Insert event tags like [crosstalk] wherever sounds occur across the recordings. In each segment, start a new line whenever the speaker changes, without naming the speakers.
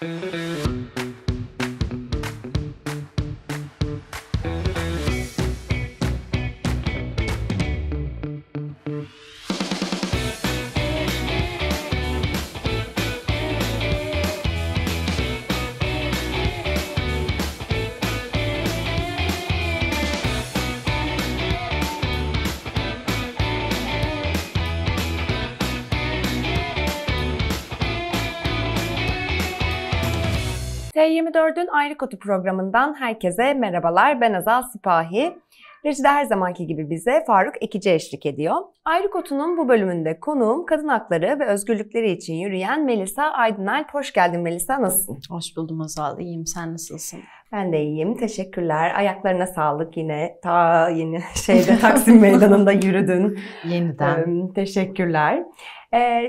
Thank you. 4'ün Ayrı Kutu programından herkese merhabalar. Ben Azal Sipahi. Rejide her zamanki gibi bize Faruk Ekici eşlik ediyor. Ayrı Kutu'nun bu bölümünde konuğum kadın hakları ve özgürlükleri için yürüyen Melisa Aydınalp. Hoş geldin Melisa, nasılsın? Hoş buldum Azal, iyiyim. Sen nasılsın? Ben de iyiyim, teşekkürler. Ayaklarına sağlık yine. Ta yeni [laughs] şeyde Taksim Meydanı'nda
yürüdün. [laughs] Yeniden.
Ee, teşekkürler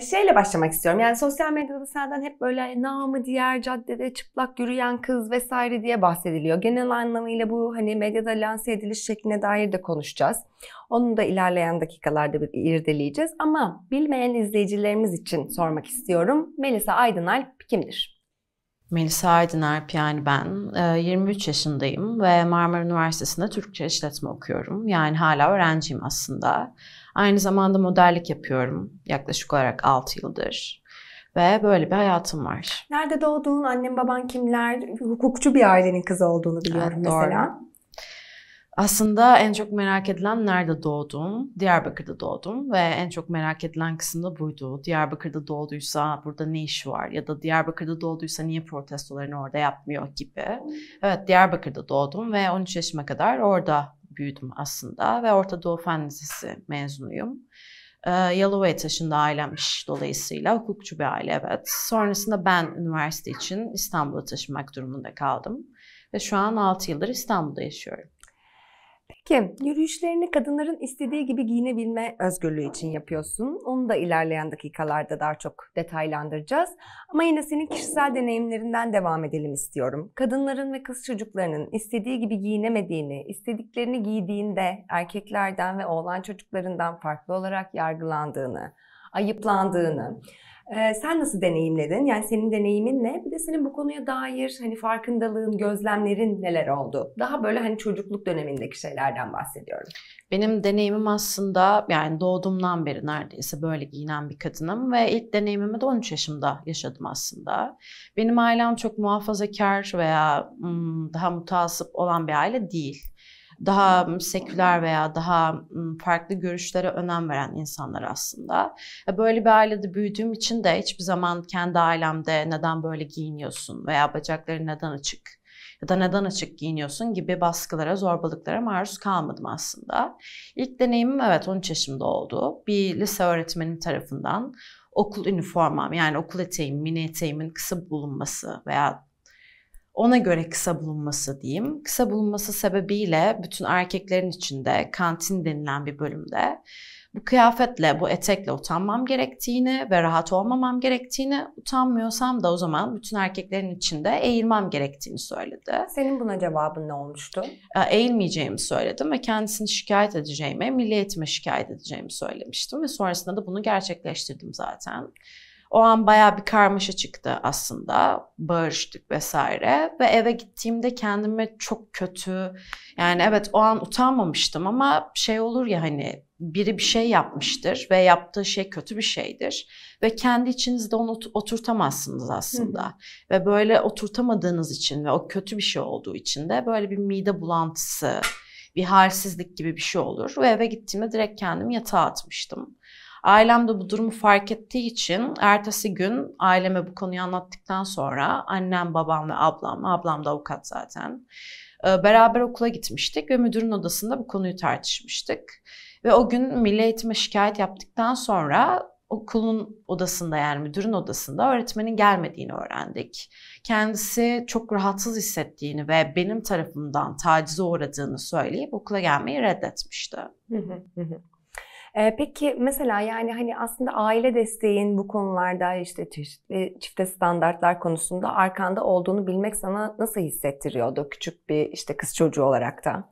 şeyle başlamak istiyorum. Yani sosyal medyada senden hep böyle hani, namı diğer caddede çıplak yürüyen kız vesaire diye bahsediliyor. Genel anlamıyla bu hani medyada lanse ediliş şekline dair de konuşacağız. Onu da ilerleyen dakikalarda bir irdeleyeceğiz. Ama bilmeyen izleyicilerimiz için sormak istiyorum. Melisa Aydınalp kimdir?
Melisa Aydınarp yani ben. 23 yaşındayım ve Marmara Üniversitesi'nde Türkçe işletme okuyorum. Yani hala öğrenciyim aslında. Aynı zamanda modellik yapıyorum yaklaşık olarak 6 yıldır. Ve böyle bir hayatım var.
Nerede doğdun? annem baban kimler? Hukukçu bir ailenin kızı olduğunu biliyorum evet, mesela.
Doğru. Aslında en çok merak edilen nerede doğdum? Diyarbakır'da doğdum ve en çok merak edilen kısım da buydu. Diyarbakır'da doğduysa burada ne işi var? Ya da Diyarbakır'da doğduysa niye protestolarını orada yapmıyor gibi. Hmm. Evet Diyarbakır'da doğdum ve 13 yaşıma kadar orada büyüdüm aslında ve Orta Doğu Fen Lisesi mezunuyum. Ee, Yalova'ya taşındı ailemmiş dolayısıyla hukukçu bir aile evet. Sonrasında ben üniversite için İstanbul'a taşınmak durumunda kaldım. Ve şu an 6 yıldır İstanbul'da yaşıyorum. Peki,
yürüyüşlerini kadınların istediği gibi giyinebilme
özgürlüğü için
yapıyorsun. Onu da ilerleyen dakikalarda daha çok detaylandıracağız. Ama yine senin kişisel deneyimlerinden devam edelim istiyorum. Kadınların ve kız çocuklarının istediği gibi giyinemediğini, istediklerini giydiğinde erkeklerden ve oğlan çocuklarından farklı olarak yargılandığını, ayıplandığını, ee, sen nasıl deneyimledin? Yani senin deneyimin ne? Bir de senin bu konuya dair hani farkındalığın, gözlemlerin neler oldu? Daha böyle hani çocukluk
dönemindeki şeylerden bahsediyorum. Benim deneyimim aslında yani doğduğumdan beri neredeyse böyle giyinen bir kadınım ve ilk deneyimimi de 13 yaşımda yaşadım aslında. Benim ailem çok muhafazakar veya hmm, daha mutasip olan bir aile değil daha seküler veya daha farklı görüşlere önem veren insanlar aslında. E, böyle bir ailede büyüdüğüm için de hiçbir zaman kendi ailemde neden böyle giyiniyorsun veya bacakları neden açık ya da neden açık giyiniyorsun gibi baskılara, zorbalıklara maruz kalmadım aslında. İlk deneyimim evet 13 yaşımda oldu. Bir lise öğretmenim tarafından okul üniformam yani okul eteğim, mini eteğimin kısa bulunması veya ona göre kısa bulunması diyeyim. Kısa bulunması sebebiyle bütün erkeklerin içinde kantin denilen bir bölümde bu kıyafetle, bu etekle utanmam gerektiğini ve rahat olmamam gerektiğini, utanmıyorsam da o zaman bütün erkeklerin içinde eğilmem gerektiğini söyledi. Senin buna cevabın ne olmuştu? Ee, eğilmeyeceğimi söyledim ve kendisini şikayet edeceğime, milli şikayet edeceğimi söylemiştim ve sonrasında da bunu gerçekleştirdim zaten. O an baya bir karmaşa çıktı aslında. barıştık vesaire. Ve eve gittiğimde kendimi çok kötü... Yani evet o an utanmamıştım ama şey olur ya hani biri bir şey yapmıştır ve yaptığı şey kötü bir şeydir ve kendi içinizde onu oturtamazsınız aslında. Ve böyle oturtamadığınız için ve o kötü bir şey olduğu için de böyle bir mide bulantısı, bir halsizlik gibi bir şey olur. Ve eve gittiğimde direkt kendimi yatağa atmıştım. Ailem de bu durumu fark ettiği için ertesi gün aileme bu konuyu anlattıktan sonra annem, babam ve ablam, ablam da avukat zaten, e, beraber okula gitmiştik ve müdürün odasında bu konuyu tartışmıştık. Ve o gün milli eğitime şikayet yaptıktan sonra okulun odasında yani müdürün odasında öğretmenin gelmediğini öğrendik. Kendisi çok rahatsız hissettiğini ve benim tarafımdan tacize uğradığını söyleyip okula gelmeyi reddetmişti.
Ee, peki mesela yani hani aslında aile desteğin bu konularda işte çeşitli e, çifte standartlar konusunda arkanda olduğunu bilmek sana nasıl hissettiriyordu küçük bir işte kız çocuğu olarak da?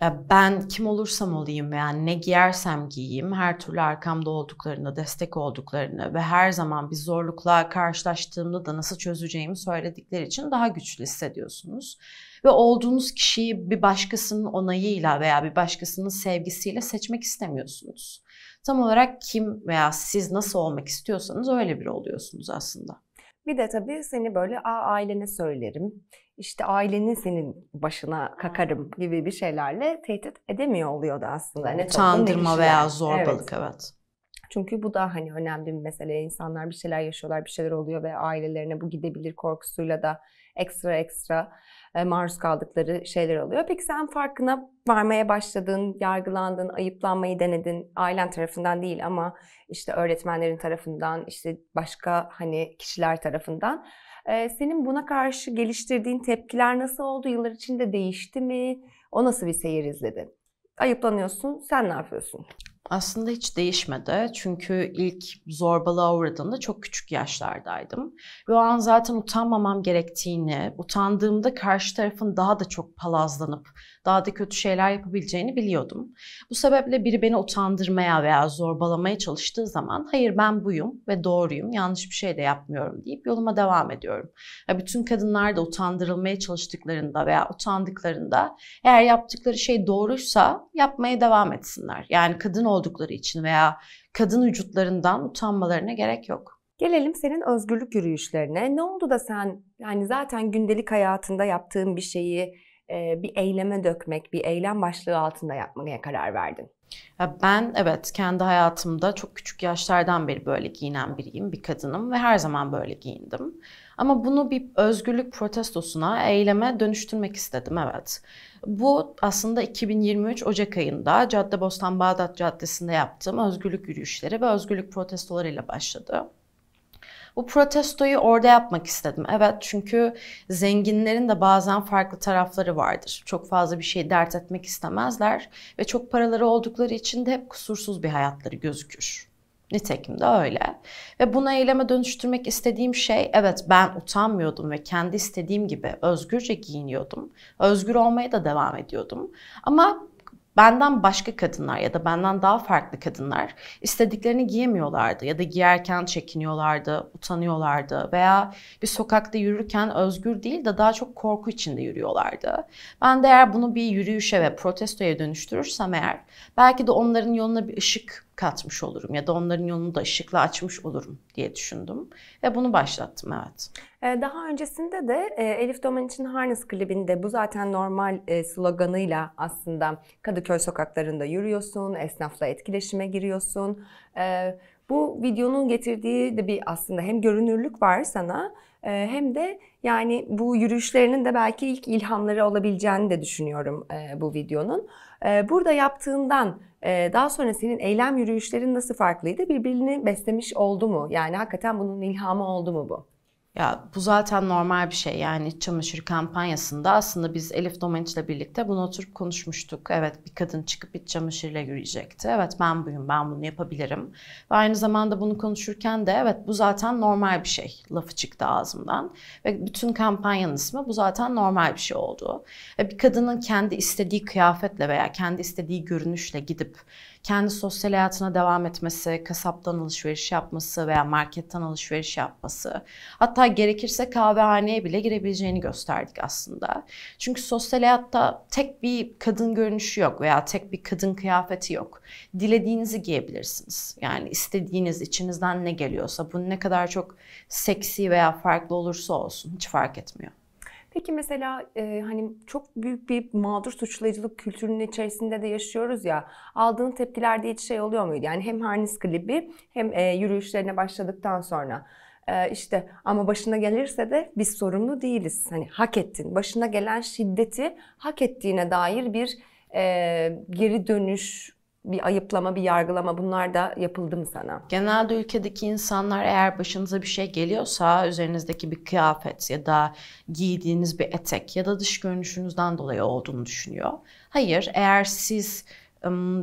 Ya ben kim olursam olayım yani ne giyersem giyeyim her türlü arkamda olduklarını, destek olduklarını ve her zaman bir zorlukla karşılaştığımda da nasıl çözeceğimi söyledikleri için daha güçlü hissediyorsunuz ve olduğunuz kişiyi bir başkasının onayıyla veya bir başkasının sevgisiyle seçmek istemiyorsunuz. Tam olarak kim veya siz nasıl olmak istiyorsanız öyle biri oluyorsunuz aslında.
Bir de tabii seni böyle A, ailene söylerim, işte ailenin senin başına kakarım gibi bir şeylerle tehdit edemiyor oluyordu aslında. Yani Utandırma veya zorbalık evet. evet. Çünkü bu da hani önemli bir mesele. İnsanlar bir şeyler yaşıyorlar, bir şeyler oluyor ve ailelerine bu gidebilir korkusuyla da ekstra ekstra e, maruz kaldıkları şeyler oluyor. Peki sen farkına varmaya başladın, yargılandın, ayıplanmayı denedin. Ailen tarafından değil ama işte öğretmenlerin tarafından, işte başka hani kişiler tarafından. E, senin buna karşı geliştirdiğin tepkiler nasıl oldu? Yıllar içinde değişti mi? O
nasıl bir seyir izledi? Ayıplanıyorsun, sen ne yapıyorsun? aslında hiç değişmedi. Çünkü ilk zorbalığa uğradığımda çok küçük yaşlardaydım. Ve o an zaten utanmamam gerektiğini, utandığımda karşı tarafın daha da çok palazlanıp daha da kötü şeyler yapabileceğini biliyordum. Bu sebeple biri beni utandırmaya veya zorbalamaya çalıştığı zaman hayır ben buyum ve doğruyum, yanlış bir şey de yapmıyorum deyip yoluma devam ediyorum. Ya bütün kadınlar da utandırılmaya çalıştıklarında veya utandıklarında eğer yaptıkları şey doğruysa yapmaya devam etsinler. Yani kadın ol oldukları için veya kadın vücutlarından utanmalarına gerek yok.
Gelelim senin özgürlük yürüyüşlerine. Ne oldu da sen yani zaten gündelik hayatında yaptığın bir şeyi e, bir eyleme dökmek,
bir eylem başlığı altında yapmaya karar verdin? Ben evet kendi hayatımda çok küçük yaşlardan beri böyle giyinen biriyim, bir kadınım ve her zaman böyle giyindim. Ama bunu bir özgürlük protestosuna, eyleme dönüştürmek istedim evet. Bu aslında 2023 Ocak ayında Cadde Caddebostan Bağdat Caddesi'nde yaptığım özgürlük yürüyüşleri ve özgürlük protestolarıyla başladı. Bu protestoyu orada yapmak istedim. Evet çünkü zenginlerin de bazen farklı tarafları vardır. Çok fazla bir şey dert etmek istemezler ve çok paraları oldukları için de hep kusursuz bir hayatları gözükür. Nitekim de öyle. Ve bunu eyleme dönüştürmek istediğim şey evet ben utanmıyordum ve kendi istediğim gibi özgürce giyiniyordum. Özgür olmaya da devam ediyordum. Ama benden başka kadınlar ya da benden daha farklı kadınlar istediklerini giyemiyorlardı ya da giyerken çekiniyorlardı, utanıyorlardı veya bir sokakta yürürken özgür değil de daha çok korku içinde yürüyorlardı. Ben de eğer bunu bir yürüyüşe ve protestoya dönüştürürsem eğer belki de onların yoluna bir ışık katmış olurum ya da onların yolunu da ışıkla açmış olurum diye düşündüm ve bunu başlattım evet.
Ee, daha öncesinde de e, Elif Doman için Harness klibinde bu zaten normal e, sloganıyla aslında Kadıköy sokaklarında yürüyorsun, esnafla etkileşime giriyorsun. Ee, bu videonun getirdiği de bir aslında hem görünürlük var sana e, hem de yani bu yürüyüşlerinin de belki ilk ilhamları olabileceğini de düşünüyorum bu videonun. Ee, burada yaptığından e, daha sonra senin eylem yürüyüşlerin nasıl farklıydı?
Birbirini beslemiş oldu mu? Yani hakikaten bunun ilhamı oldu mu bu? Ya bu zaten normal bir şey yani iç çamaşır kampanyasında aslında biz Elif Domenç ile birlikte bunu oturup konuşmuştuk. Evet bir kadın çıkıp iç ile yürüyecekti. Evet ben buyum ben bunu yapabilirim. Ve aynı zamanda bunu konuşurken de evet bu zaten normal bir şey lafı çıktı ağzımdan. Ve bütün kampanyanın ismi bu zaten normal bir şey oldu. Ve bir kadının kendi istediği kıyafetle veya kendi istediği görünüşle gidip kendi sosyal hayatına devam etmesi, kasaptan alışveriş yapması veya marketten alışveriş yapması, hatta gerekirse kahvehaneye bile girebileceğini gösterdik aslında. Çünkü sosyal hayatta tek bir kadın görünüşü yok veya tek bir kadın kıyafeti yok. Dilediğinizi giyebilirsiniz. Yani istediğiniz, içinizden ne geliyorsa, bu ne kadar çok seksi veya farklı olursa olsun hiç fark etmiyor.
Peki mesela e, hani çok büyük bir mağdur suçlayıcılık kültürünün içerisinde de yaşıyoruz ya. Aldığın tepkilerde hiç şey oluyor muydu? Yani hem Harnis klibi hem e, yürüyüşlerine başladıktan sonra e, işte ama başına gelirse de biz sorumlu değiliz. Hani hak ettin. Başına gelen şiddeti hak ettiğine dair
bir e, geri dönüş bir ayıplama, bir yargılama bunlar da yapıldı mı sana? Genelde ülkedeki insanlar eğer başınıza bir şey geliyorsa üzerinizdeki bir kıyafet ya da giydiğiniz bir etek ya da dış görünüşünüzden dolayı olduğunu düşünüyor. Hayır, eğer siz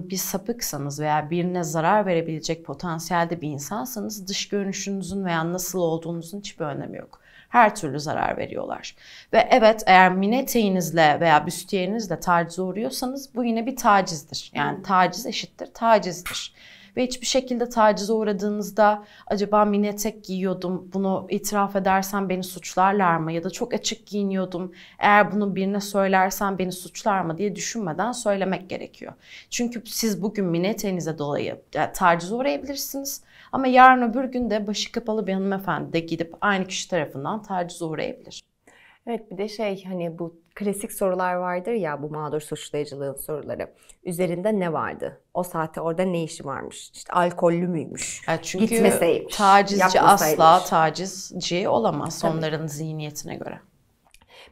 bir sapıksanız veya birine zarar verebilecek potansiyelde bir insansanız dış görünüşünüzün veya nasıl olduğunuzun hiçbir önemi yok her türlü zarar veriyorlar. Ve evet eğer mineteğinizle veya büstiyerinizle taciz uğruyorsanız bu yine bir tacizdir. Yani taciz eşittir tacizdir ve hiçbir şekilde tacize uğradığınızda acaba minetek giyiyordum bunu itiraf edersen beni suçlarlar mı ya da çok açık giyiniyordum eğer bunu birine söylersen beni suçlar mı diye düşünmeden söylemek gerekiyor. Çünkü siz bugün mini dolayı yani tacize uğrayabilirsiniz ama yarın öbür gün de başı kapalı bir hanımefendi de gidip aynı kişi tarafından taciz uğrayabilir. Evet bir de şey hani bu klasik
sorular vardır ya bu mağdur suçlayıcılığın soruları. Üzerinde ne vardı? O saatte orada ne işi varmış? İşte alkollü
müymüş? Evet, çünkü Gitmeseymiş. tacizci asla tacizci olamaz Tabii. onların zihniyetine göre.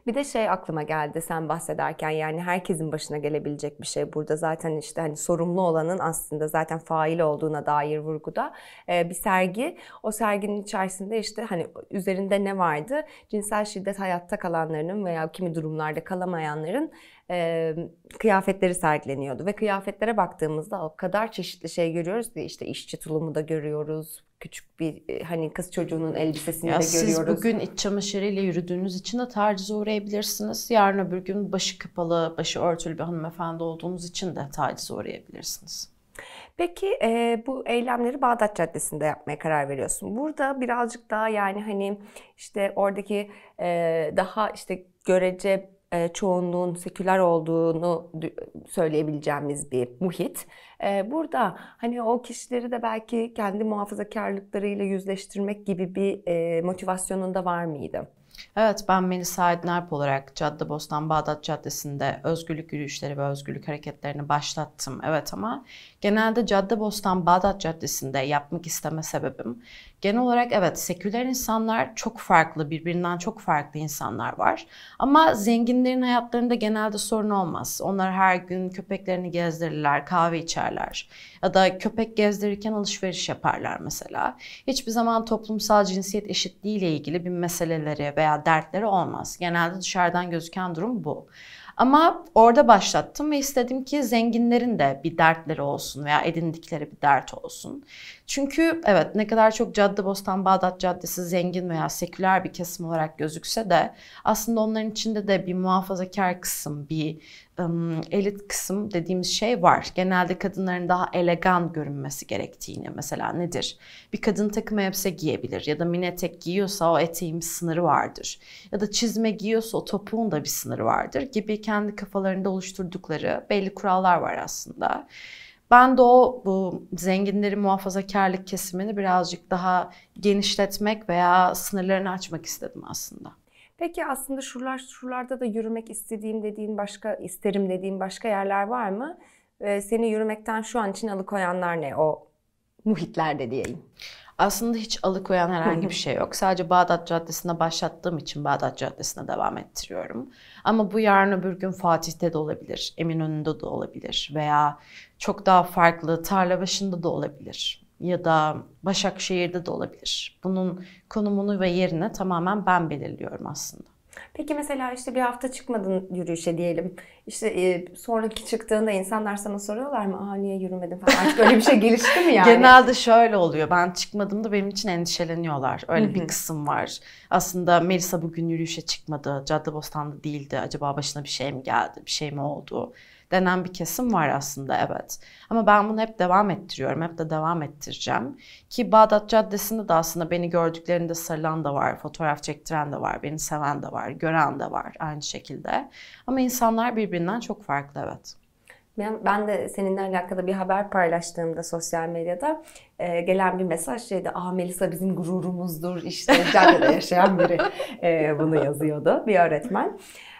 Bir de şey aklıma geldi sen bahsederken yani herkesin başına gelebilecek bir şey burada zaten işte hani sorumlu olanın aslında zaten fail olduğuna dair vurguda ee, bir sergi. O serginin içerisinde işte hani üzerinde ne vardı? Cinsel şiddet hayatta kalanlarının veya kimi durumlarda kalamayanların e, kıyafetleri sergileniyordu. Ve kıyafetlere baktığımızda o kadar çeşitli şey görüyoruz ki işte işçi tulumu da görüyoruz. Küçük bir e, hani kız çocuğunun elbisesini ya de siz görüyoruz. Siz bugün iç
çamaşırıyla yürüdüğünüz için de tacize uğrayabilirsiniz. Yarın öbür gün başı kapalı, başı örtülü bir hanımefendi olduğunuz için de tacize uğrayabilirsiniz.
Peki e, bu eylemleri Bağdat Caddesi'nde yapmaya karar veriyorsun. Burada birazcık daha yani hani işte oradaki e, daha işte görece e, çoğunluğun seküler olduğunu söyleyebileceğimiz bir muhit. Burada hani o kişileri de belki kendi muhafazakarlıklarıyla yüzleştirmek gibi bir motivasyonun da var mıydı?
Evet ben Melisa Aydınarp olarak Cadde Caddebostan Bağdat Caddesi'nde özgürlük yürüyüşleri ve özgürlük hareketlerini başlattım. Evet ama genelde Cadde Caddebostan Bağdat Caddesi'nde yapmak isteme sebebim genel olarak evet seküler insanlar çok farklı birbirinden çok farklı insanlar var. Ama zenginlerin hayatlarında genelde sorun olmaz. Onlar her gün köpeklerini gezdirirler, kahve içer giderler. Ya da köpek gezdirirken alışveriş yaparlar mesela. Hiçbir zaman toplumsal cinsiyet eşitliği ile ilgili bir meseleleri veya dertleri olmaz. Genelde dışarıdan gözüken durum bu. Ama orada başlattım ve istedim ki zenginlerin de bir dertleri olsun veya edindikleri bir dert olsun. Çünkü evet ne kadar çok Caddebostan, Bağdat Caddesi zengin veya seküler bir kesim olarak gözükse de aslında onların içinde de bir muhafazakar kısım, bir um, elit kısım dediğimiz şey var. Genelde kadınların daha elegan görünmesi gerektiğini mesela nedir? Bir kadın takım elbise giyebilir ya da mini etek giyiyorsa o eteğin bir sınırı vardır. Ya da çizme giyiyorsa o topuğun da bir sınırı vardır gibi kendi kafalarında oluşturdukları belli kurallar var aslında. Ben de o bu zenginleri muhafazakarlık kesimini birazcık daha genişletmek veya sınırlarını açmak istedim aslında.
Peki aslında şuralar, şuralarda da yürümek istediğim dediğin başka, isterim dediğin başka yerler var mı? Ee, seni yürümekten şu an için alıkoyanlar ne o muhitlerde
diyeyim? Aslında hiç alıkoyan herhangi [laughs] bir şey yok. Sadece Bağdat Caddesi'ne başlattığım için Bağdat Caddesi'ne devam ettiriyorum. Ama bu yarın öbür gün Fatih'te de olabilir, Eminönü'nde de olabilir veya çok daha farklı tarla başında da olabilir ya da Başakşehir'de de olabilir. Bunun konumunu ve yerini tamamen ben belirliyorum aslında.
Peki mesela işte bir hafta çıkmadın yürüyüşe diyelim. İşte e, sonraki çıktığında insanlar sana soruyorlar mı? Aa niye yürümedin falan. Artık öyle bir şey gelişti mi [laughs] yani? Genelde
şöyle oluyor. Ben çıkmadım da benim için endişeleniyorlar. Öyle bir kısım var. Aslında Melisa bugün yürüyüşe çıkmadı. Caddebostan'da değildi. Acaba başına bir şey mi geldi? Bir şey mi oldu? denen bir kesim var aslında evet. Ama ben bunu hep devam ettiriyorum, hep de devam ettireceğim. Ki Bağdat Caddesi'nde de aslında beni gördüklerinde sarılan da var, fotoğraf çektiren de var, beni seven de var, gören de var aynı şekilde. Ama insanlar birbirine birbirinden çok farklı evet.
Ben, de seninle alakalı bir haber paylaştığımda sosyal medyada e, gelen bir mesaj şeydi. Aa Melisa bizim gururumuzdur işte [laughs] caddede yaşayan biri e, bunu yazıyordu bir öğretmen.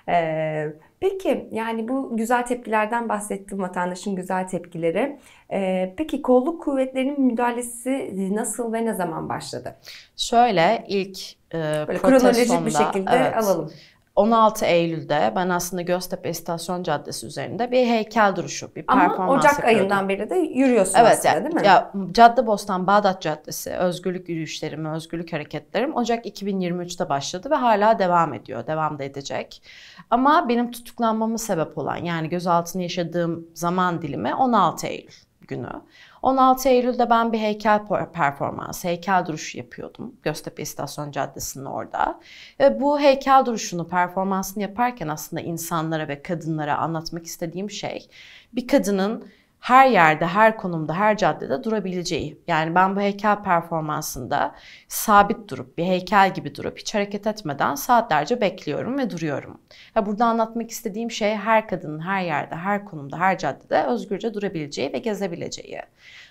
E, peki yani bu güzel tepkilerden bahsettim vatandaşın güzel tepkileri. E, peki kolluk kuvvetlerinin müdahalesi
nasıl ve ne zaman başladı? Şöyle ilk e, Böyle protestomda, kronolojik bir şekilde evet, alalım. 16 Eylül'de ben aslında Göztepe İstasyon Caddesi üzerinde bir heykel duruşu, bir Ama performans Ama Ocak yapıyordum. ayından beri de yürüyorsun evet, aslında değil mi? Ya, Caddebostan Bağdat Caddesi, özgürlük yürüyüşlerim, özgürlük hareketlerim Ocak 2023'te başladı ve hala devam ediyor, devam da edecek. Ama benim tutuklanmamı sebep olan yani gözaltını yaşadığım zaman dilimi 16 Eylül günü. 16 Eylül'de ben bir heykel performansı, heykel duruşu yapıyordum. Göztepe İstasyon Caddesi'nin orada. Ve bu heykel duruşunu, performansını yaparken aslında insanlara ve kadınlara anlatmak istediğim şey bir kadının her yerde, her konumda, her caddede durabileceği. Yani ben bu heykel performansında sabit durup, bir heykel gibi durup hiç hareket etmeden saatlerce bekliyorum ve duruyorum. Ya burada anlatmak istediğim şey her kadının her yerde, her konumda, her caddede özgürce durabileceği ve gezebileceği.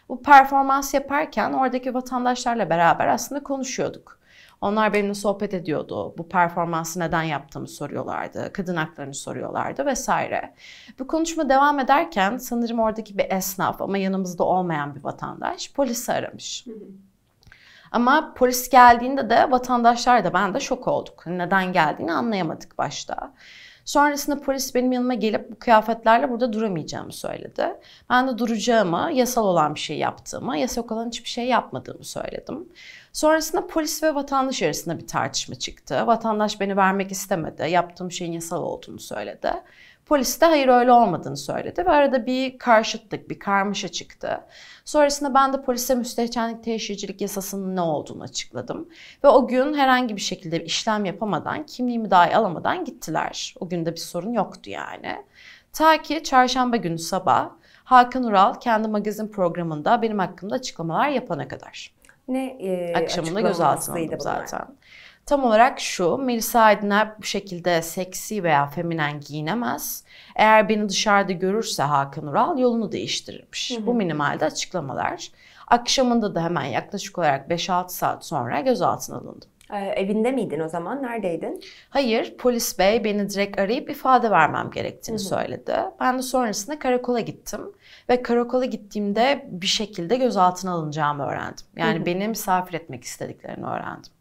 Bu performans yaparken oradaki vatandaşlarla beraber aslında konuşuyorduk. Onlar benimle sohbet ediyordu. Bu performansı neden yaptığımı soruyorlardı. Kadın haklarını soruyorlardı vesaire. Bu konuşma devam ederken sanırım oradaki bir esnaf ama yanımızda olmayan bir vatandaş polisi aramış. Ama polis geldiğinde de vatandaşlar da ben de şok olduk. Hani neden geldiğini anlayamadık başta. Sonrasında polis benim yanıma gelip bu kıyafetlerle burada duramayacağımı söyledi. Ben de duracağımı, yasal olan bir şey yaptığımı, yasak olan hiçbir şey yapmadığımı söyledim. Sonrasında polis ve vatandaş arasında bir tartışma çıktı. Vatandaş beni vermek istemedi. Yaptığım şeyin yasal olduğunu söyledi. Polis de hayır öyle olmadığını söyledi ve arada bir karşıtlık, bir karmaşa çıktı. Sonrasında ben de polise müstehcenlik teşhircilik yasasının ne olduğunu açıkladım. Ve o gün herhangi bir şekilde bir işlem yapamadan, kimliğimi dahi alamadan gittiler. O günde bir sorun yoktu yani. Ta ki çarşamba günü sabah Hakan Ural kendi magazin programında benim hakkımda açıklamalar yapana kadar.
Ne e, akşamında gözaltına alındım zaten
tam olarak şu. Melisa Aydiner bu şekilde seksi veya feminen giyinemez. Eğer beni dışarıda görürse Hakan Ural yolunu değiştirirmiş. Hı hı. Bu minimalde açıklamalar. Akşamında da hemen yaklaşık olarak 5-6 saat sonra gözaltına alındım. Ee, evinde miydin o zaman? Neredeydin? Hayır, polis bey beni direkt arayıp ifade vermem gerektiğini Hı-hı. söyledi. Ben de sonrasında karakola gittim ve karakola gittiğimde bir şekilde gözaltına alınacağımı öğrendim. Yani Hı-hı. beni misafir etmek istediklerini öğrendim.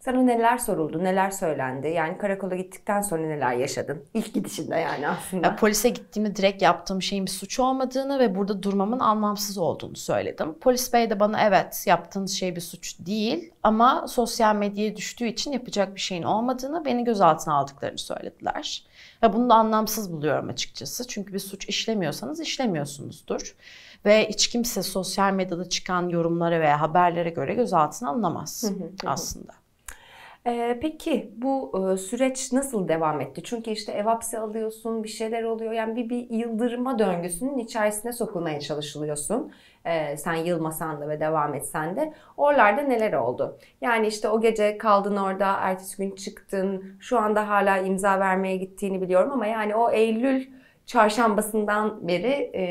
Sana neler soruldu, neler söylendi? Yani karakola gittikten sonra neler yaşadın? İlk gidişinde yani aslında. Ya, polise gittiğimde direkt yaptığım şeyin bir suç olmadığını ve burada durmamın anlamsız olduğunu söyledim. Polis bey de bana evet yaptığınız şey bir suç değil ama sosyal medyaya düştüğü için yapacak bir şeyin olmadığını, beni gözaltına aldıklarını söylediler. Ve bunu da anlamsız buluyorum açıkçası. Çünkü bir suç işlemiyorsanız işlemiyorsunuzdur. Ve hiç kimse sosyal medyada çıkan yorumlara veya haberlere göre gözaltına alınamaz aslında.
Ee, peki bu e, süreç nasıl devam etti? Çünkü işte ev hapsi alıyorsun, bir şeyler oluyor. Yani bir, bir yıldırma döngüsünün içerisine sokulmaya çalışılıyorsun. Ee, sen yılmasan da ve devam etsen de. Oralarda neler oldu? Yani işte o gece kaldın orada, ertesi gün çıktın. Şu anda hala imza vermeye gittiğini biliyorum ama yani o Eylül çarşambasından
beri e,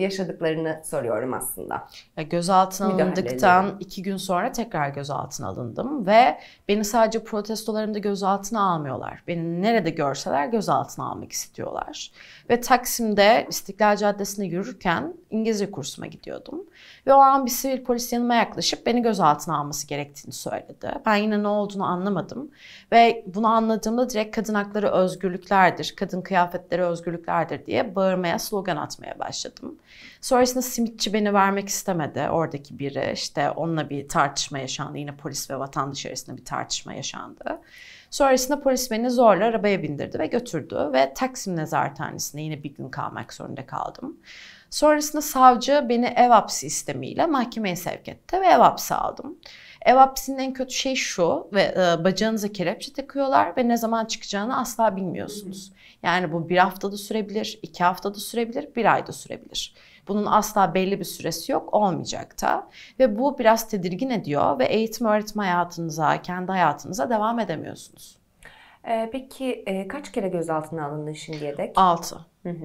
yaşadıklarını soruyorum aslında. Ya gözaltına alındıktan iki gün sonra tekrar gözaltına alındım ve beni sadece protestolarımda gözaltına almıyorlar. Beni nerede görseler gözaltına almak istiyorlar. Ve Taksim'de İstiklal Caddesi'ne yürürken İngilizce kursuma gidiyordum. Ve o an bir sivil polis yanıma yaklaşıp beni gözaltına alması gerektiğini söyledi. Ben yine ne olduğunu anlamadım. Ve bunu anladığımda direkt kadın hakları özgürlüklerdir, kadın kıyafetleri özgürlüklerdir diye bağırmaya, slogan atmaya başladım. Sonrasında simitçi beni vermek istemedi oradaki biri. işte onunla bir tartışma yaşandı. Yine polis ve vatandaş arasında bir tartışma yaşandı. Sonrasında polis beni zorla arabaya bindirdi ve götürdü ve Taksim Nezarethanesi'nde yine bir gün kalmak zorunda kaldım. Sonrasında savcı beni ev hapsi istemiyle mahkemeye sevk etti ve ev hapsi aldım. Ev hapsinin en kötü şey şu ve e, bacağınıza kelepçe takıyorlar ve ne zaman çıkacağını asla bilmiyorsunuz. Yani bu bir haftada sürebilir, iki haftada sürebilir, bir ayda sürebilir. Bunun asla belli bir süresi yok, olmayacak da. Ve bu biraz tedirgin ediyor ve eğitim öğretim hayatınıza, kendi hayatınıza devam edemiyorsunuz. Ee, peki e, kaç kere gözaltına alındın şimdiye dek? 6.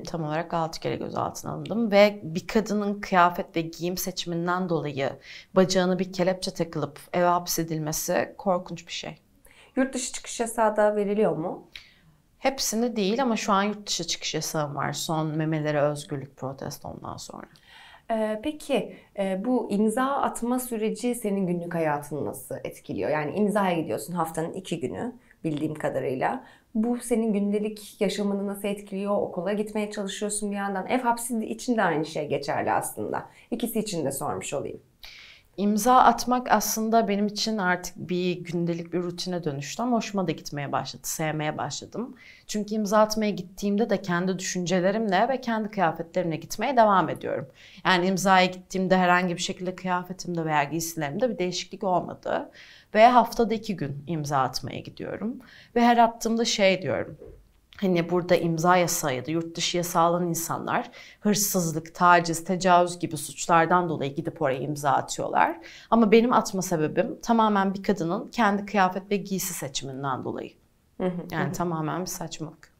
Tam olarak 6 kere gözaltına alındım ve bir kadının kıyafet ve giyim seçiminden dolayı bacağını bir kelepçe takılıp eve hapsedilmesi korkunç bir şey. Yurt dışı çıkış yasağı da veriliyor mu? Hepsini değil ama şu an yurt dışı çıkış yasağı var. Son memelere özgürlük protestondan sonra.
Ee, peki e, bu imza atma süreci senin günlük hayatını nasıl etkiliyor? Yani imzaya gidiyorsun haftanın iki günü bildiğim kadarıyla. Bu senin gündelik yaşamını nasıl etkiliyor? Okula gitmeye çalışıyorsun bir yandan. Ev
hapsi için de aynı şey geçerli aslında. İkisi için de sormuş olayım. İmza atmak aslında benim için artık bir gündelik bir rutine dönüştü ama hoşuma da gitmeye başladı, sevmeye başladım. Çünkü imza atmaya gittiğimde de kendi düşüncelerimle ve kendi kıyafetlerimle gitmeye devam ediyorum. Yani imzaya gittiğimde herhangi bir şekilde kıyafetimde veya giysilerimde bir değişiklik olmadı. Ve haftada iki gün imza atmaya gidiyorum. Ve her attığımda şey diyorum. Hani burada imza yasaydı, yurt dışı yasalan insanlar hırsızlık, taciz, tecavüz gibi suçlardan dolayı gidip oraya imza atıyorlar. Ama benim atma sebebim tamamen bir kadının kendi kıyafet ve giysi seçiminden dolayı. yani tamamen bir saçmalık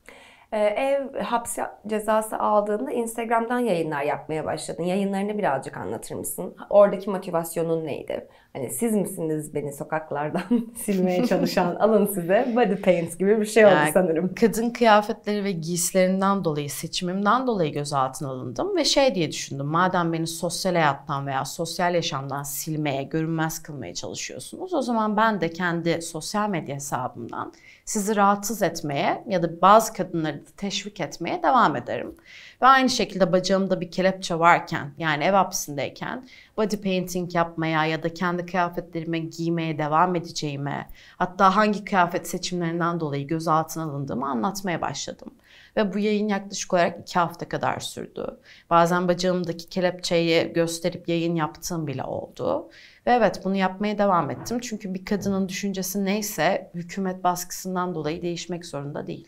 ee, ev hapsi cezası aldığında Instagram'dan yayınlar yapmaya başladın. Yayınlarını birazcık anlatır mısın? Oradaki motivasyonun neydi?
Hani siz misiniz beni sokaklardan [laughs] silmeye [laughs] çalışan alın size body paint gibi bir şey oldu yani, sanırım. Kadın kıyafetleri ve giysilerinden dolayı seçimimden dolayı gözaltına alındım ve şey diye düşündüm. Madem beni sosyal hayattan veya sosyal yaşamdan silmeye, görünmez kılmaya çalışıyorsunuz o zaman ben de kendi sosyal medya hesabımdan sizi rahatsız etmeye ya da bazı kadınları teşvik etmeye devam ederim. Ve aynı şekilde bacağımda bir kelepçe varken yani ev hapisindeyken body painting yapmaya ya da kendi kıyafetlerime giymeye devam edeceğime hatta hangi kıyafet seçimlerinden dolayı gözaltına alındığımı anlatmaya başladım. Ve bu yayın yaklaşık olarak iki hafta kadar sürdü. Bazen bacağımdaki kelepçeyi gösterip yayın yaptığım bile oldu. Ve evet bunu yapmaya devam ettim. Çünkü bir kadının düşüncesi neyse hükümet baskısından dolayı değişmek zorunda değil.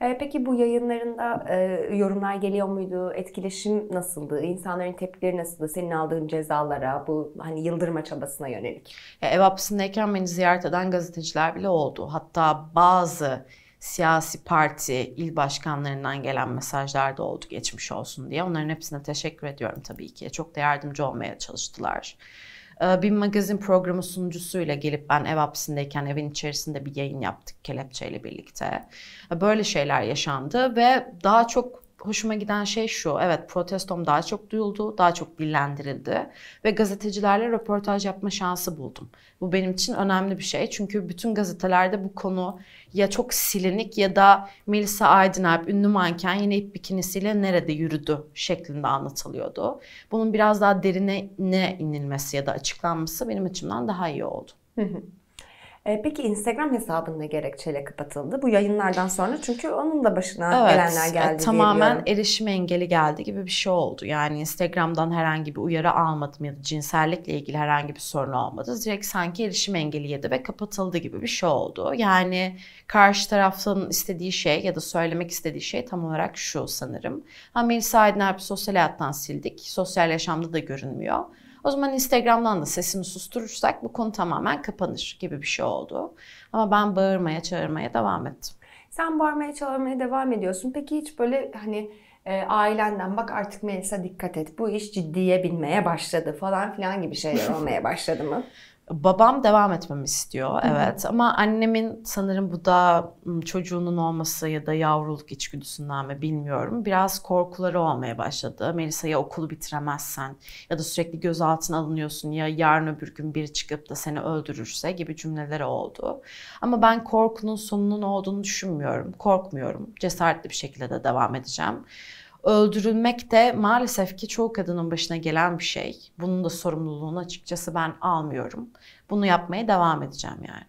Ee, peki bu yayınlarında e, yorumlar geliyor muydu? Etkileşim nasıldı? İnsanların tepkileri nasıldı? Senin aldığın cezalara, bu hani yıldırma çabasına
yönelik. Ya, ev hapsindeyken beni ziyaret eden gazeteciler bile oldu. Hatta bazı siyasi parti il başkanlarından gelen mesajlar da oldu geçmiş olsun diye. Onların hepsine teşekkür ediyorum tabii ki. Çok da yardımcı olmaya çalıştılar. Ee, bir magazin programı sunucusuyla gelip ben ev hapisindeyken evin içerisinde bir yayın yaptık Kelepçe ile birlikte. Ee, böyle şeyler yaşandı ve daha çok hoşuma giden şey şu. Evet protestom daha çok duyuldu, daha çok dillendirildi ve gazetecilerle röportaj yapma şansı buldum. Bu benim için önemli bir şey. Çünkü bütün gazetelerde bu konu ya çok silinik ya da Melisa Aydınalp ünlü manken yine ip bikinisiyle nerede yürüdü şeklinde anlatılıyordu. Bunun biraz daha derine ne inilmesi ya da açıklanması benim açımdan daha iyi oldu. Hı hı. E, peki Instagram hesabın ne gerekçeyle kapatıldı? Bu
yayınlardan sonra çünkü onun da başına evet, gelenler e, geldi e, Tamamen
erişim engeli geldi gibi bir şey oldu. Yani Instagram'dan herhangi bir uyarı almadım ya da cinsellikle ilgili herhangi bir sorun olmadı. Direkt sanki erişim engeli yedi ve kapatıldı gibi bir şey oldu. Yani karşı tarafın istediği şey ya da söylemek istediği şey tam olarak şu sanırım. Ha Melisa Aydın Alp sosyal hayattan sildik. Sosyal yaşamda da görünmüyor. O zaman Instagram'dan da sesini susturursak bu konu tamamen kapanır gibi bir şey oldu. Ama ben bağırmaya çağırmaya devam ettim.
Sen bağırmaya çağırmaya devam ediyorsun. Peki hiç böyle hani e, ailenden bak artık
Melisa dikkat et bu iş ciddiye binmeye başladı falan filan gibi şeyler [laughs] olmaya başladı mı? Babam devam etmemi istiyor evet Hı-hı. ama annemin sanırım bu da çocuğunun olması ya da yavruluk içgüdüsünden mi bilmiyorum. Biraz korkuları olmaya başladı. Melisa ya okulu bitiremezsen ya da sürekli gözaltına alınıyorsun ya yarın öbür gün biri çıkıp da seni öldürürse gibi cümleleri oldu. Ama ben korkunun sonunun olduğunu düşünmüyorum. Korkmuyorum. Cesaretli bir şekilde de devam edeceğim öldürülmek de maalesef ki çoğu kadının başına gelen bir şey. Bunun da sorumluluğunu açıkçası ben almıyorum. Bunu yapmaya devam edeceğim yani.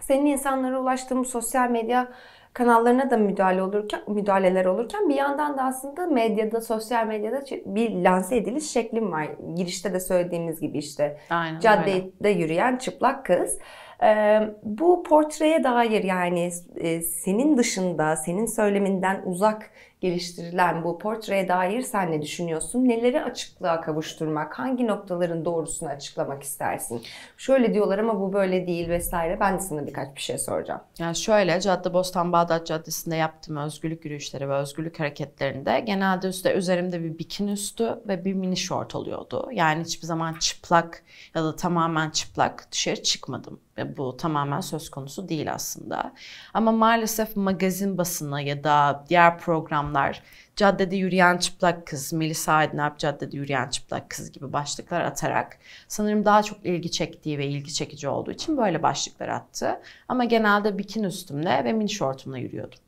Senin insanlara ulaştığın sosyal medya kanallarına da müdahale olurken, müdahaleler olurken bir yandan da aslında medyada, sosyal medyada bir lanse ediliş şeklim var. Girişte de söylediğimiz gibi işte aynen, caddede aynen. yürüyen çıplak kız. Ee, bu portreye dair yani e, senin dışında, senin söyleminden uzak geliştirilen bu portreye dair sen ne düşünüyorsun? Neleri açıklığa kavuşturmak, hangi noktaların doğrusunu açıklamak istersin?
Şöyle diyorlar ama bu böyle değil vesaire. Ben de sana birkaç bir şey soracağım. Yani şöyle Cadde, Caddebostan Bağdat Caddesi'nde yaptığım özgürlük yürüyüşleri ve özgürlük hareketlerinde genelde üstte üzerimde bir bikini üstü ve bir mini short oluyordu. Yani hiçbir zaman çıplak ya da tamamen çıplak dışarı çıkmadım bu tamamen söz konusu değil aslında. Ama maalesef magazin basını ya da diğer programlar caddede yürüyen çıplak kız, Melisa Aydınap caddede yürüyen çıplak kız gibi başlıklar atarak sanırım daha çok ilgi çektiği ve ilgi çekici olduğu için böyle başlıklar attı. Ama genelde bikin üstümle ve mini şortumla yürüyordum.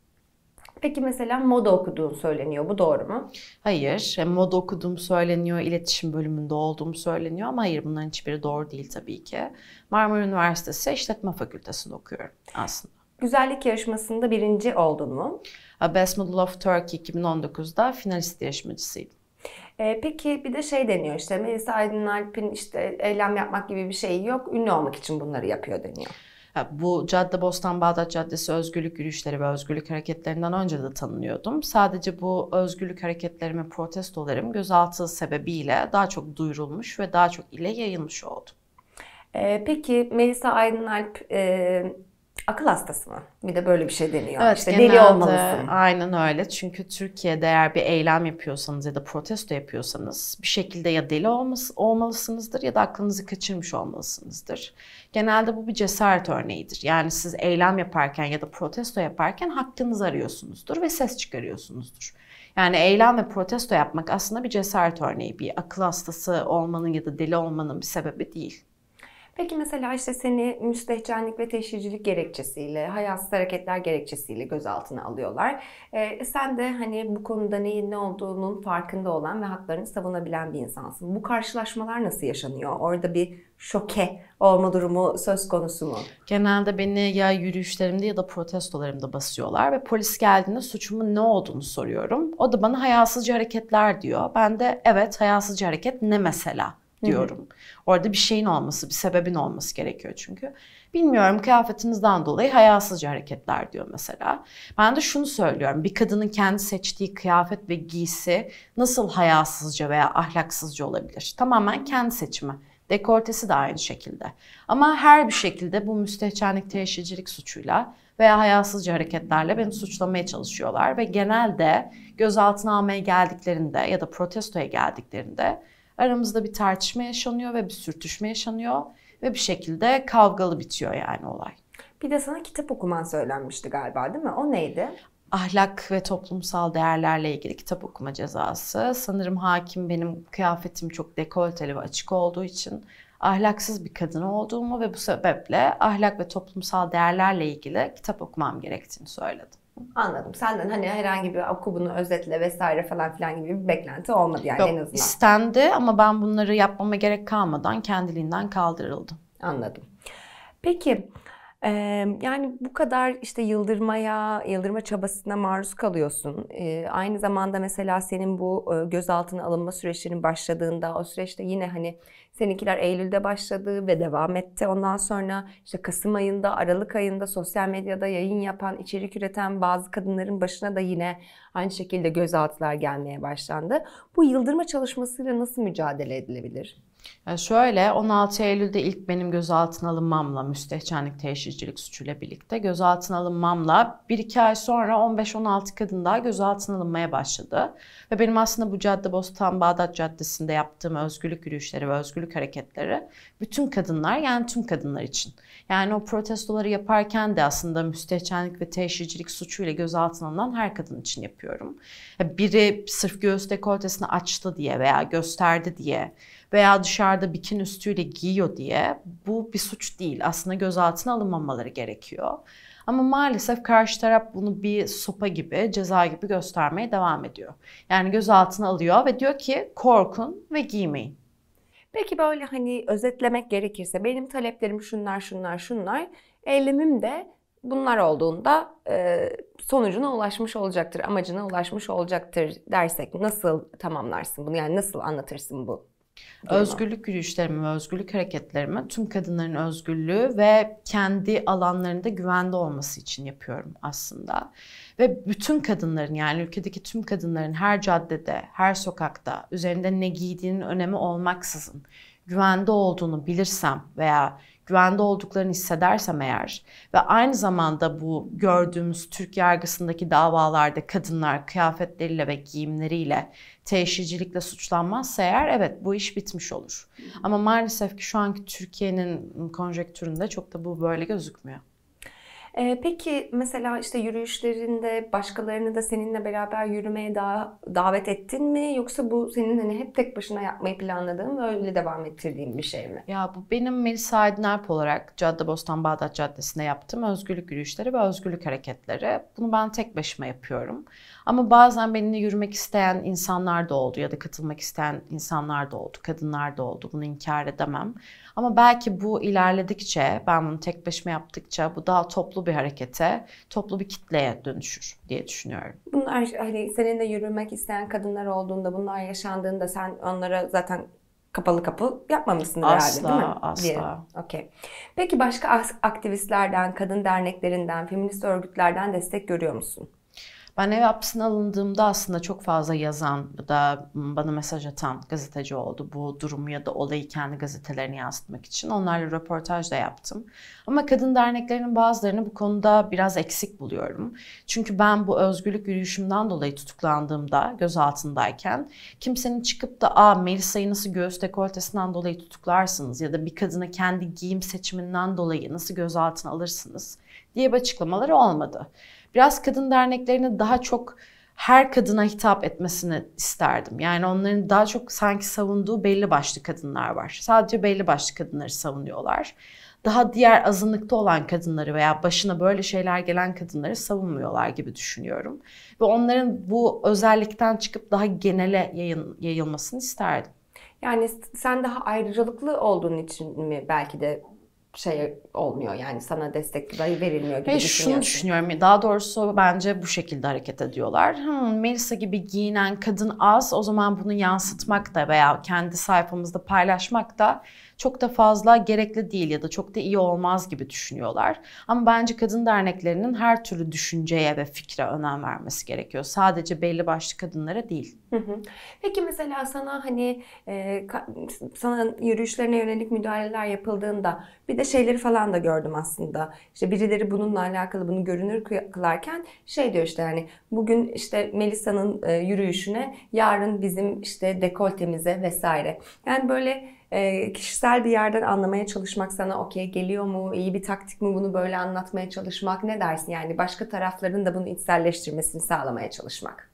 Peki mesela moda okuduğun söyleniyor. Bu doğru mu? Hayır. E, moda okuduğum söyleniyor. iletişim bölümünde olduğum söyleniyor ama hayır bunların hiçbiri doğru değil tabii ki. Marmara Üniversitesi İşletme Fakültesinde okuyorum aslında. Güzellik yarışmasında birinci oldun mu? Best Model of Turkey 2019'da finalist yarışmacısıydım.
E, peki bir de şey deniyor işte Melisa Aydın Alp'in işte eylem yapmak gibi bir şeyi
yok. Ünlü olmak için bunları yapıyor deniyor. Bu Cadde Bostan Bağdat Caddesi özgürlük yürüyüşleri ve özgürlük hareketlerinden önce de tanınıyordum. Sadece bu özgürlük hareketlerimi, protestolarım gözaltı sebebiyle daha çok duyurulmuş ve daha çok ile yayılmış oldu. Ee, peki Melisa Aydınalp e, akıl hastası mı? Bir de böyle bir şey
deniyor. Evet, işte deli olmalısın.
Aynen öyle. Çünkü Türkiye'de eğer bir eylem yapıyorsanız ya da protesto yapıyorsanız bir şekilde ya deli olmas olmalısınızdır ya da aklınızı kaçırmış olmalısınızdır. Genelde bu bir cesaret örneğidir. Yani siz eylem yaparken ya da protesto yaparken hakkınızı arıyorsunuzdur ve ses çıkarıyorsunuzdur. Yani eylem ve protesto yapmak aslında bir cesaret örneği. Bir akıl hastası olmanın ya da deli olmanın bir sebebi değil.
Peki mesela işte seni müstehcenlik ve teşhircilik gerekçesiyle, hayasız hareketler gerekçesiyle gözaltına alıyorlar. E, sen de hani bu konuda neyin ne olduğunun farkında olan ve haklarını savunabilen bir insansın. Bu karşılaşmalar nasıl yaşanıyor? Orada bir şoke
olma durumu söz konusu mu? Genelde beni ya yürüyüşlerimde ya da protestolarımda basıyorlar ve polis geldiğinde suçumun ne olduğunu soruyorum. O da bana hayasızca hareketler diyor. Ben de evet hayasızca hareket ne mesela diyorum. Hı hı. Orada bir şeyin olması, bir sebebin olması gerekiyor çünkü. Bilmiyorum kıyafetinizden dolayı hayasızca hareketler diyor mesela. Ben de şunu söylüyorum. Bir kadının kendi seçtiği kıyafet ve giysi nasıl hayasızca veya ahlaksızca olabilir? Tamamen kendi seçimi. Dekortesi de aynı şekilde. Ama her bir şekilde bu müstehcenlik teşhircilik suçuyla veya hayasızca hareketlerle beni suçlamaya çalışıyorlar ve genelde gözaltına almaya geldiklerinde ya da protestoya geldiklerinde Aramızda bir tartışma yaşanıyor ve bir sürtüşme yaşanıyor ve bir şekilde kavgalı bitiyor yani olay. Bir de sana kitap okuman söylenmişti galiba değil mi? O neydi? ahlak ve toplumsal değerlerle ilgili kitap okuma cezası. Sanırım hakim benim kıyafetim çok dekolteli ve açık olduğu için ahlaksız bir kadın olduğumu ve bu sebeple ahlak ve toplumsal değerlerle ilgili kitap okumam gerektiğini söyledi.
Anladım. Senden hani herhangi bir akubunu özetle vesaire falan filan gibi bir beklenti olmadı yani Yok, en azından.
istendi ama ben bunları yapmama gerek kalmadan kendiliğinden kaldırıldı. Anladım. Peki ee, yani bu kadar işte yıldırmaya,
yıldırma çabasına maruz kalıyorsun. Ee, aynı zamanda mesela senin bu gözaltına alınma süreçlerin başladığında o süreçte yine hani seninkiler Eylül'de başladı ve devam etti. Ondan sonra işte Kasım ayında, Aralık ayında sosyal medyada yayın yapan, içerik üreten bazı kadınların başına da yine aynı şekilde gözaltılar gelmeye başlandı. Bu
yıldırma çalışmasıyla nasıl mücadele edilebilir? E, şöyle 16 Eylül'de ilk benim gözaltına alınmamla müstehcenlik teşhircilik suçuyla birlikte gözaltına alınmamla bir iki ay sonra 15-16 kadın daha gözaltına alınmaya başladı. Ve benim aslında bu cadde Bostan Bağdat Caddesi'nde yaptığım özgürlük yürüyüşleri ve özgürlük hareketleri bütün kadınlar yani tüm kadınlar için. Yani o protestoları yaparken de aslında müstehcenlik ve teşhircilik suçuyla gözaltına alınan her kadın için yapıyorum. E, biri sırf göğüs dekoltesini açtı diye veya gösterdi diye veya dışarıda bikin üstüyle giyiyor diye bu bir suç değil. Aslında gözaltına alınmamaları gerekiyor. Ama maalesef karşı taraf bunu bir sopa gibi, ceza gibi göstermeye devam ediyor. Yani gözaltına alıyor ve diyor ki korkun ve giymeyin.
Peki böyle hani özetlemek gerekirse benim taleplerim şunlar şunlar şunlar. Eylemim de bunlar olduğunda e, sonucuna ulaşmış olacaktır, amacına ulaşmış olacaktır dersek nasıl tamamlarsın
bunu? Yani nasıl anlatırsın bu özgürlük yürüyüşlerimi ve özgürlük hareketlerimi tüm kadınların özgürlüğü ve kendi alanlarında güvende olması için yapıyorum aslında. Ve bütün kadınların yani ülkedeki tüm kadınların her caddede, her sokakta üzerinde ne giydiğinin önemi olmaksızın güvende olduğunu bilirsem veya güvende olduklarını hissedersem eğer ve aynı zamanda bu gördüğümüz Türk yargısındaki davalarda kadınlar kıyafetleriyle ve giyimleriyle teşhircilikle suçlanmazsa eğer evet bu iş bitmiş olur. Ama maalesef ki şu anki Türkiye'nin konjektüründe çok da bu böyle gözükmüyor.
E, peki mesela işte yürüyüşlerinde başkalarını da seninle beraber yürümeye daha davet ettin mi? Yoksa bu senin hani hep tek başına yapmayı planladığın ve öyle devam ettirdiğin bir şey mi?
Ya bu benim Melisa Aydınarp olarak Caddebostan Bağdat Caddesi'nde yaptığım özgürlük yürüyüşleri ve özgürlük hareketleri. Bunu ben tek başıma yapıyorum. Ama bazen benimle yürümek isteyen insanlar da oldu ya da katılmak isteyen insanlar da oldu. Kadınlar da oldu. Bunu inkar edemem. Ama belki bu ilerledikçe, ben bunu tek başıma yaptıkça bu daha toplu toplu bir harekete, toplu bir kitleye dönüşür diye düşünüyorum.
Bunlar hani seninle yürümek isteyen kadınlar olduğunda, bunlar yaşandığında sen onlara zaten
kapalı kapı yapmamışsın herhalde değil mi? Asla,
asla. Okay. Peki başka aktivistlerden, kadın derneklerinden, feminist örgütlerden destek görüyor musun?
Ben ev hapsine alındığımda aslında çok fazla yazan da bana mesaj atan gazeteci oldu. Bu durumu ya da olayı kendi gazetelerine yansıtmak için. Onlarla röportaj da yaptım. Ama kadın derneklerinin bazılarını bu konuda biraz eksik buluyorum. Çünkü ben bu özgürlük yürüyüşümden dolayı tutuklandığımda, gözaltındayken kimsenin çıkıp da Aa, Melisa'yı nasıl göğüs dekoltesinden dolayı tutuklarsınız ya da bir kadını kendi giyim seçiminden dolayı nasıl gözaltına alırsınız diye bir açıklamaları olmadı biraz kadın derneklerini daha çok her kadına hitap etmesini isterdim. Yani onların daha çok sanki savunduğu belli başlı kadınlar var. Sadece belli başlı kadınları savunuyorlar. Daha diğer azınlıkta olan kadınları veya başına böyle şeyler gelen kadınları savunmuyorlar gibi düşünüyorum. Ve onların bu özellikten çıkıp daha genele yayın, yayılmasını isterdim. Yani sen daha ayrıcalıklı olduğun için mi belki de şey olmuyor yani sana destek verilmiyor gibi Ve şunu düşünüyorum daha doğrusu bence bu şekilde hareket ediyorlar. Hmm, Melisa gibi giyinen kadın az o zaman bunu yansıtmak da veya kendi sayfamızda paylaşmak da çok da fazla gerekli değil ya da çok da iyi olmaz gibi düşünüyorlar. Ama bence kadın derneklerinin her türlü düşünceye ve fikre önem vermesi gerekiyor. Sadece belli başlı kadınlara değil.
Hı hı. Peki mesela sana hani e, sana yürüyüşlerine yönelik müdahaleler yapıldığında bir de şeyleri falan da gördüm aslında. İşte birileri bununla alakalı bunu görünür kılarken şey diyor işte hani bugün işte Melisa'nın e, yürüyüşüne yarın bizim işte dekoltemize vesaire. Yani böyle e, kişisel bir yerden anlamaya çalışmak sana okey geliyor mu, iyi bir taktik mi bunu böyle anlatmaya çalışmak ne dersin? Yani başka tarafların
da bunu içselleştirmesini sağlamaya çalışmak.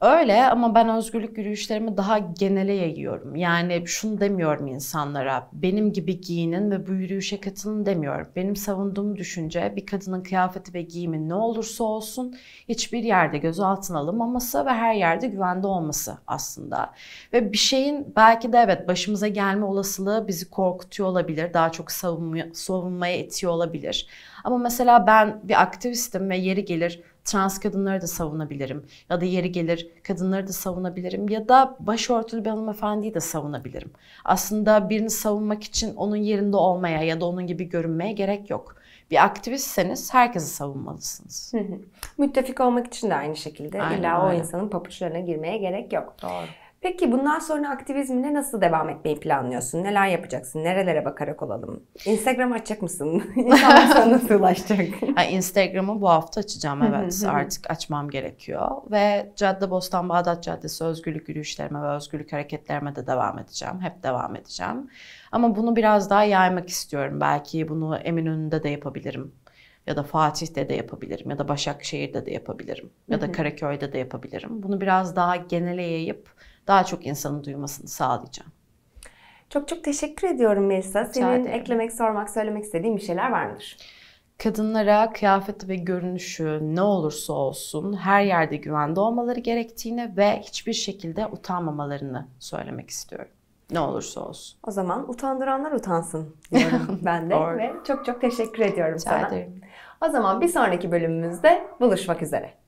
Öyle ama ben özgürlük yürüyüşlerimi daha genele yayıyorum. Yani şunu demiyorum insanlara, benim gibi giyinin ve bu yürüyüşe katılın demiyorum. Benim savunduğum düşünce bir kadının kıyafeti ve giyimi ne olursa olsun hiçbir yerde altına alınmaması ve her yerde güvende olması aslında. Ve bir şeyin belki de evet başımıza gelme olasılığı bizi korkutuyor olabilir, daha çok savunma, savunmaya itiyor olabilir. Ama mesela ben bir aktivistim ve yeri gelir trans kadınları da savunabilirim. Ya da yeri gelir kadınları da savunabilirim. Ya da başörtülü bir hanımefendiyi de savunabilirim. Aslında birini savunmak için onun yerinde olmaya ya da onun gibi görünmeye gerek yok. Bir aktivistseniz herkesi savunmalısınız.
Müttefik olmak için de aynı şekilde. Aynen, İlla aynen. o insanın papuçlarına girmeye gerek yok. Doğru. Peki bundan sonra aktivizmine nasıl devam etmeyi planlıyorsun? Neler yapacaksın? Nerelere bakarak olalım?
Instagram açacak mısın? [laughs] İnsanlar sana nasıl [laughs] ulaşacak? yani Instagram'ı bu hafta açacağım evet. artık açmam gerekiyor. Ve Cadde, Caddebostan Bağdat Caddesi özgürlük yürüyüşlerime ve özgürlük hareketlerime de devam edeceğim. Hep devam edeceğim. Ama bunu biraz daha yaymak istiyorum. Belki bunu Eminönü'nde de yapabilirim ya da Fatih'te de yapabilirim ya da Başakşehir'de de yapabilirim ya da Karaköy'de de yapabilirim. Bunu biraz daha genele yayıp daha çok insanın duymasını sağlayacağım.
Çok çok teşekkür ediyorum Melisa. Senin eklemek,
sormak, söylemek istediğin bir şeyler var mıdır? kadınlara kıyafet ve görünüşü ne olursa olsun her yerde güvende olmaları gerektiğini ve hiçbir şekilde utanmamalarını söylemek istiyorum. Ne olursa olsun. O zaman
utandıranlar utansın diyorum [laughs] ben de ve çok çok teşekkür ediyorum Rica sana. Ederim. O zaman bir sonraki bölümümüzde
buluşmak üzere.